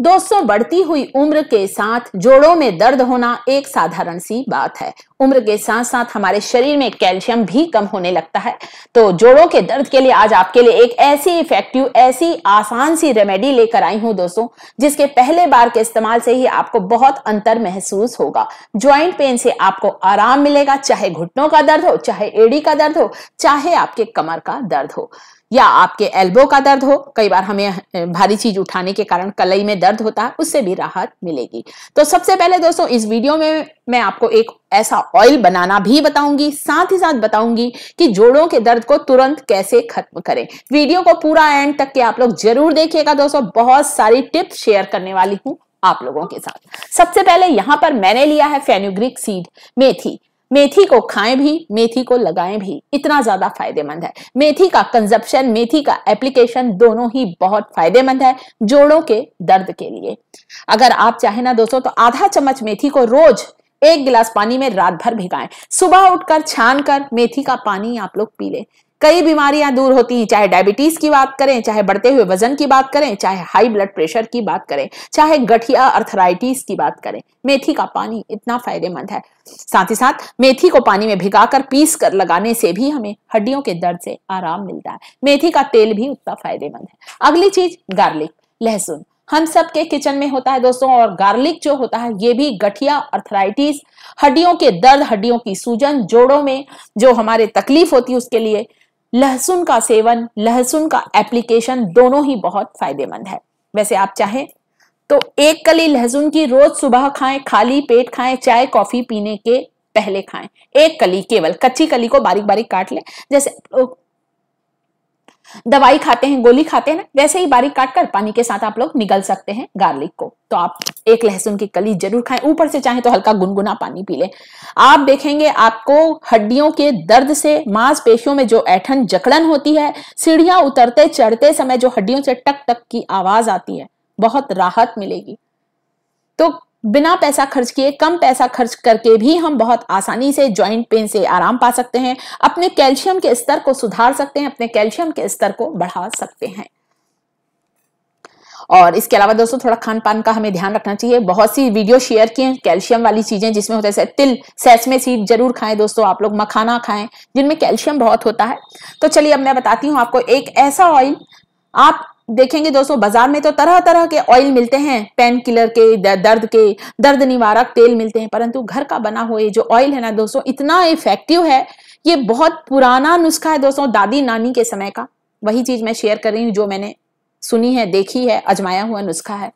दोस्तों बढ़ती हुई उम्र के साथ जोड़ों में दर्द होना एक साधारण सी बात है उम्र के साथ साथ हमारे शरीर में कैल्शियम भी कम होने लगता है तो जोड़ों के दर्द के लिए आज आपके लिए एक ऐसी इफेक्टिव ऐसी आसान सी रेमेडी लेकर आई हूं दोस्तों जिसके पहले बार के इस्तेमाल से ही आपको बहुत अंतर महसूस होगा ज्वाइंट पेन से आपको आराम मिलेगा चाहे घुटनों का दर्द हो चाहे एड़ी का दर्द हो चाहे आपके कमर का दर्द हो या आपके एल्बो का दर्द हो कई बार हमें भारी चीज उठाने के कारण कलई में दर्द होता है उससे भी राहत मिलेगी तो सबसे पहले दोस्तों इस वीडियो में मैं आपको एक ऐसा ऑयल बनाना भी बताऊंगी साथ ही साथ बताऊंगी कि जोड़ों के दर्द को तुरंत कैसे खत्म करें वीडियो को पूरा एंड तक के आप लोग जरूर देखिएगा दोस्तों बहुत सारी टिप्स शेयर करने वाली हूँ आप लोगों के साथ सबसे पहले यहां पर मैंने लिया है फेन्यूग्रिक सीड मेथी मेथी को खाएं भी मेथी को लगाएं भी इतना ज्यादा फायदेमंद है मेथी का कंजप्शन मेथी का एप्लीकेशन दोनों ही बहुत फायदेमंद है जोड़ों के दर्द के लिए अगर आप चाहे ना दोस्तों तो आधा चम्मच मेथी को रोज एक गिलास पानी में रात भर भिगाएं सुबह उठकर छान कर मेथी का पानी आप लोग पी लें कई बीमारियां दूर होती हैं चाहे डायबिटीज की बात करें चाहे बढ़ते हुए वजन की बात करें चाहे हाई ब्लड प्रेशर की बात करें चाहे गठिया अर्थराइटिस की बात करें मेथी का पानी इतना फायदेमंद है साथ ही साथ मेथी को पानी में भिगाकर पीस कर लगाने से भी हमें हड्डियों के दर्द से आराम मिलता है मेथी का तेल भी उतना फायदेमंद है अगली चीज गार्लिक लहसुन हम सब के किचन में होता है दोस्तों और गार्लिक जो होता है ये भी गठिया अर्थराइटिस हड्डियों के दर्द हड्डियों की सूजन जोड़ों में जो हमारे तकलीफ होती है उसके लिए लहसुन का सेवन लहसुन का एप्लीकेशन दोनों ही बहुत फायदेमंद है वैसे आप चाहें तो एक कली लहसुन की रोज सुबह खाएं खाली पेट खाएं चाय कॉफी पीने के पहले खाएं एक कली केवल कच्ची कली को बारीक बारीक काट लें जैसे दवाई खाते हैं गोली खाते हैं ना वैसे ही बारीक काट कर पानी के साथ आप लोग निगल सकते हैं गार्लिक को तो आप एक लहसुन की कली जरूर खाएं ऊपर से चाहे तो हल्का गुनगुना पानी पी लें आप देखेंगे आपको हड्डियों के दर्द से मांसपेशियों में जो ऐठन जकड़न होती है सीढ़ियां उतरते चढ़ते समय जो हड्डियों से टक टक की आवाज आती है बहुत राहत मिलेगी तो बिना पैसा खर्च किए कम पैसा खर्च करके भी हम बहुत आसानी से ज्वाइंट पेन से आराम पा सकते हैं अपने कैल्शियम के स्तर को सुधार सकते हैं अपने कैल्शियम के स्तर को बढ़ा सकते हैं और इसके अलावा दोस्तों थोड़ा खान पान का हमें ध्यान रखना चाहिए बहुत सी वीडियो शेयर किए हैं कैल्शियम वाली चीजें जिसमें होता है तिल सैसमे सीड जरूर खाएं दोस्तों आप लोग मखाना खाएं जिनमें कैल्शियम बहुत होता है तो चलिए अब मैं बताती हूँ आपको एक ऐसा ऑयल आप देखेंगे दोस्तों बाजार में तो तरह तरह के ऑयल मिलते हैं पेन किलर के दर्द के दर्द निवारक तेल मिलते हैं परंतु घर का बना हुआ जो ऑयल है ना दोस्तों इतना इफेक्टिव है ये बहुत पुराना नुस्खा है दोस्तों दादी नानी के समय का वही चीज मैं शेयर कर रही हूँ जो मैंने सुनी है देखी है अजमाया हुआ नुस्खा है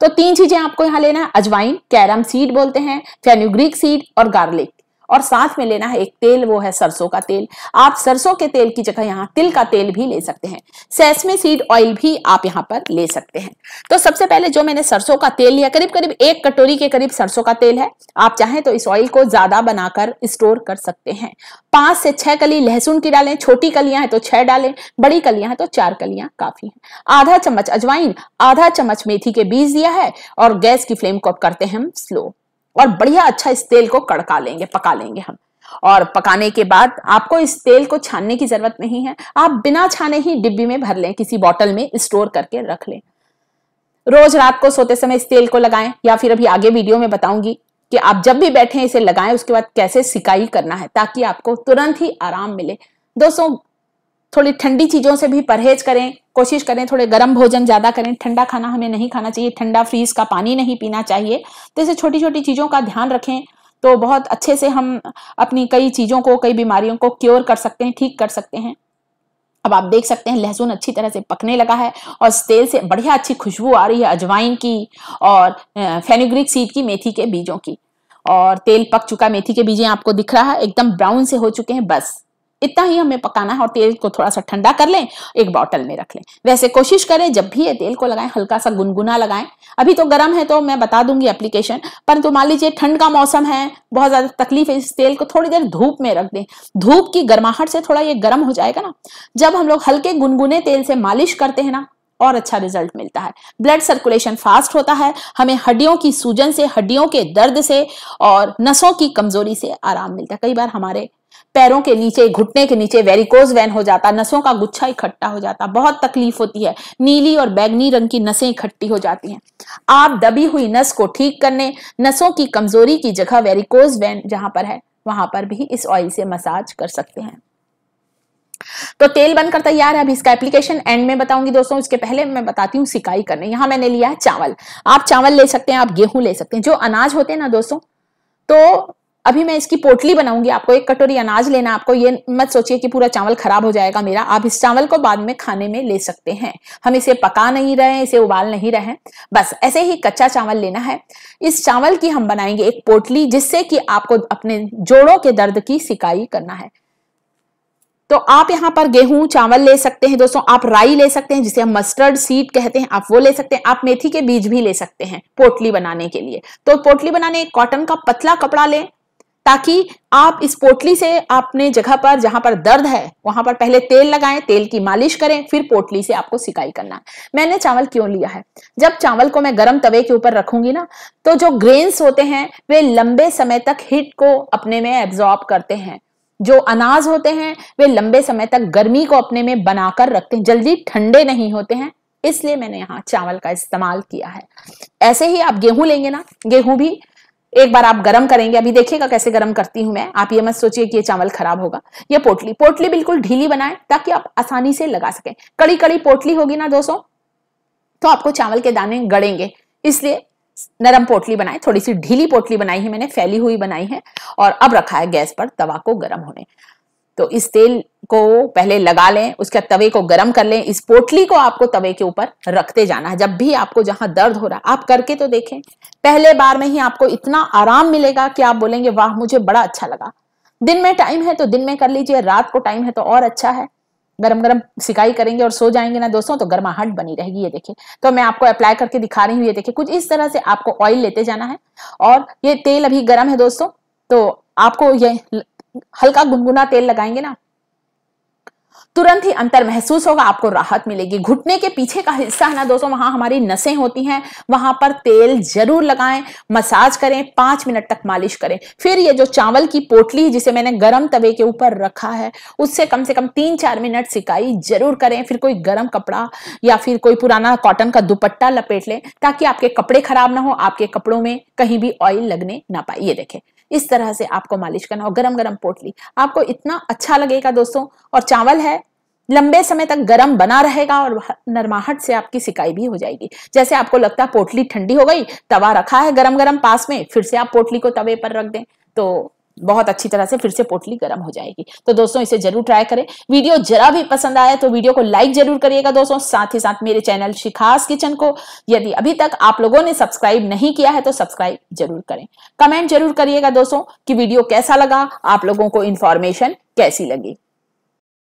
तो तीन चीजें आपको यहाँ लेना है अजवाइन कैरम सीड बोलते हैं फेन्यूग्रिक सीड और गार्लिक और साथ में लेना है एक तेल वो है सरसों का तेल आप सरसों के तेल की जगह यहाँ तिल का तेल भी ले सकते हैं सेसमे सीड ऑयल भी आप यहाँ पर ले सकते हैं तो सबसे पहले जो मैंने सरसों का तेल लिया करीब करीब एक कटोरी के करीब सरसों का तेल है आप चाहें तो इस ऑयल को ज्यादा बनाकर स्टोर कर सकते हैं पांच से छह कली लहसुन की डालें छोटी कलियां हैं तो छह डालें बड़ी कलियां हैं तो चार कलियां काफी हैं आधा चम्मच अजवाइन आधा चम्मच मेथी के बीज दिया है और गैस की फ्लेम को करते हैं हम स्लो और बढ़िया अच्छा इस तेल को कड़का लेंगे पका लेंगे हम और पकाने के बाद आपको इस तेल को छानने की जरूरत नहीं है आप बिना छाने ही डिब्बी में भर लें किसी बॉटल में स्टोर करके रख लें रोज रात को सोते समय इस तेल को लगाएं या फिर अभी आगे वीडियो में बताऊंगी कि आप जब भी बैठे इसे लगाएं उसके बाद कैसे सिकाई करना है ताकि आपको तुरंत ही आराम मिले दोस्तों थोड़ी ठंडी चीजों से भी परहेज करें कोशिश करें थोड़े गर्म भोजन ज्यादा करें ठंडा खाना हमें नहीं खाना चाहिए ठंडा फ्रीज का पानी नहीं पीना चाहिए तो ऐसे छोटी छोटी चीजों का ध्यान रखें तो बहुत अच्छे से हम अपनी कई चीजों को कई बीमारियों को क्योर कर सकते हैं ठीक कर सकते हैं अब आप देख सकते हैं लहसुन अच्छी तरह से पकने लगा है और तेल से बढ़िया अच्छी खुशबू आ रही है अजवाइन की और फेनुग्रिक सीड की मेथी के बीजों की और तेल पक चुका मेथी के बीजें आपको दिख रहा है एकदम ब्राउन से हो चुके हैं बस इतना ही हमें पकाना है और तेल को थोड़ा सा ठंडा कर लें एक बॉटल में रख लें वैसे कोशिश करें जब भी ये तेल को लगाएं हल्का सा गुनगुना लगाएं अभी तो गर्म है तो मैं बता दूंगी एप्लीकेशन परंतु तो मान लीजिए ठंड का मौसम है बहुत ज़्यादा तकलीफ है इस तेल को थोड़ी देर धूप में रख दें धूप की गर्माहट से थोड़ा ये गर्म हो जाएगा ना जब हम लोग हल्के गुनगुने तेल से मालिश करते हैं ना और अच्छा रिजल्ट मिलता है ब्लड सर्कुलेशन फास्ट होता है हमें हड्डियों की सूजन से हड्डियों के दर्द से और नसों की कमजोरी से आराम मिलता है कई बार हमारे पैरों के नीचे घुटने के नीचे वेरिकोज वैन हो जाता नसों का गुच्छा इकट्ठा हो जाता बहुत तकलीफ होती है नीली और बैगनी रंग की नसें इकट्ठी हो जाती हैं आप दबी हुई नस को ठीक करने नसों की कमजोरी की जगह वेरिकोज वैन जहां पर है वहां पर भी इस ऑयल से मसाज कर सकते हैं तो तेल बनकर तैयार है अभी इसका एप्लीकेशन एंड में बताऊंगी दोस्तों इसके पहले मैं बताती हूँ सिकाई करने यहाँ मैंने लिया है चावल आप चावल ले सकते हैं आप गेहूं ले सकते हैं जो अनाज होते हैं ना दोस्तों तो अभी मैं इसकी पोटली बनाऊंगी आपको एक कटोरी अनाज लेना आपको ये मत सोचिए कि पूरा चावल खराब हो जाएगा मेरा आप इस चावल को बाद में खाने में ले सकते हैं हम इसे पका नहीं रहे इसे उबाल नहीं रहे बस ऐसे ही कच्चा चावल लेना है इस चावल की हम बनाएंगे एक पोटली जिससे कि आपको अपने जोड़ों के दर्द की सिकाई करना है तो आप यहाँ पर गेहूं चावल ले सकते हैं दोस्तों आप राई ले सकते हैं जिसे हम मस्टर्ड सीड कहते हैं आप वो ले सकते हैं आप मेथी के बीज भी ले सकते हैं पोटली बनाने के लिए तो पोटली बनाने कॉटन का पतला कपड़ा लें ताकि आप इस पोटली से आपने जगह पर जहां पर दर्द है वहां पर पहले तेल लगाएं तेल की मालिश करें फिर पोटली से आपको सिकाई करना मैंने चावल क्यों लिया है जब चावल को मैं गर्म तवे के ऊपर रखूंगी ना तो जो ग्रेन्स होते हैं वे लंबे समय तक हिट को अपने में एब्जॉर्ब करते हैं जो अनाज होते हैं वे लंबे समय तक गर्मी को अपने में बनाकर रखते हैं जल्दी ठंडे नहीं होते हैं इसलिए मैंने यहाँ चावल का इस्तेमाल किया है ऐसे ही आप गेहूं लेंगे ना गेहूं भी एक बार आप गरम करेंगे अभी देखिएगा कैसे गरम करती हूं मैं आप ये मत सोचिए कि ये चावल खराब होगा ये पोटली पोटली बिल्कुल ढीली बनाएं ताकि आप आसानी से लगा सकें कड़ी कड़ी पोटली होगी ना दोस्तों तो आपको चावल के दाने गड़ेंगे इसलिए नरम पोटली बनाए थोड़ी सी ढीली पोटली बनाई है मैंने फैली हुई बनाई है और अब रखा है गैस पर तवा को गर्म होने तो इस तेल को पहले लगा लें उसके बाद तवे को गर्म कर लें इस पोटली को आपको तवे के ऊपर रखते जाना है जब भी आपको जहां दर्द हो रहा है आप करके तो देखें पहले बार में ही आपको इतना आराम मिलेगा कि आप बोलेंगे वाह मुझे बड़ा अच्छा लगा दिन में टाइम है तो दिन में कर लीजिए रात को टाइम है तो और अच्छा है गरम गरम सिकाई करेंगे और सो जाएंगे ना दोस्तों तो गर्माहट बनी रहेगी ये देखिए तो मैं आपको अप्लाई करके दिखा रही हूँ ये देखिए कुछ इस तरह से आपको ऑयल लेते जाना है और ये तेल अभी गर्म है दोस्तों तो आपको ये हल्का गुनगुना तेल लगाएंगे ना तुरंत ही अंतर महसूस होगा आपको राहत मिलेगी घुटने के पीछे का हिस्सा है ना दोस्तों वहां हमारी नसें होती हैं वहां पर तेल जरूर लगाएं मसाज करें पांच मिनट तक मालिश करें फिर ये जो चावल की पोटली जिसे मैंने गर्म तवे के ऊपर रखा है उससे कम से कम तीन चार मिनट सिकाई जरूर करें फिर कोई गर्म कपड़ा या फिर कोई पुराना कॉटन का दुपट्टा लपेट लें ताकि आपके कपड़े खराब ना हो आपके कपड़ों में कहीं भी ऑयल लगने ना पाए ये देखें इस तरह से आपको मालिश करना और गरम गरम पोटली आपको इतना अच्छा लगेगा दोस्तों और चावल है लंबे समय तक गर्म बना रहेगा और नरमाहट से आपकी सिकाई भी हो जाएगी जैसे आपको लगता है पोटली ठंडी हो गई तवा रखा है गरम गरम पास में फिर से आप पोटली को तवे पर रख दें तो बहुत अच्छी तरह से फिर से पोटली गर्म हो जाएगी तो दोस्तों इसे जरूर ट्राई करें वीडियो जरा भी पसंद आए तो वीडियो को लाइक जरूर करिएगा दोस्तों साथ ही साथ मेरे चैनल शिखास किचन को यदि अभी तक आप लोगों ने सब्सक्राइब नहीं किया है तो सब्सक्राइब जरूर करें कमेंट जरूर करिएगा दोस्तों की वीडियो कैसा लगा आप लोगों को इन्फॉर्मेशन कैसी लगी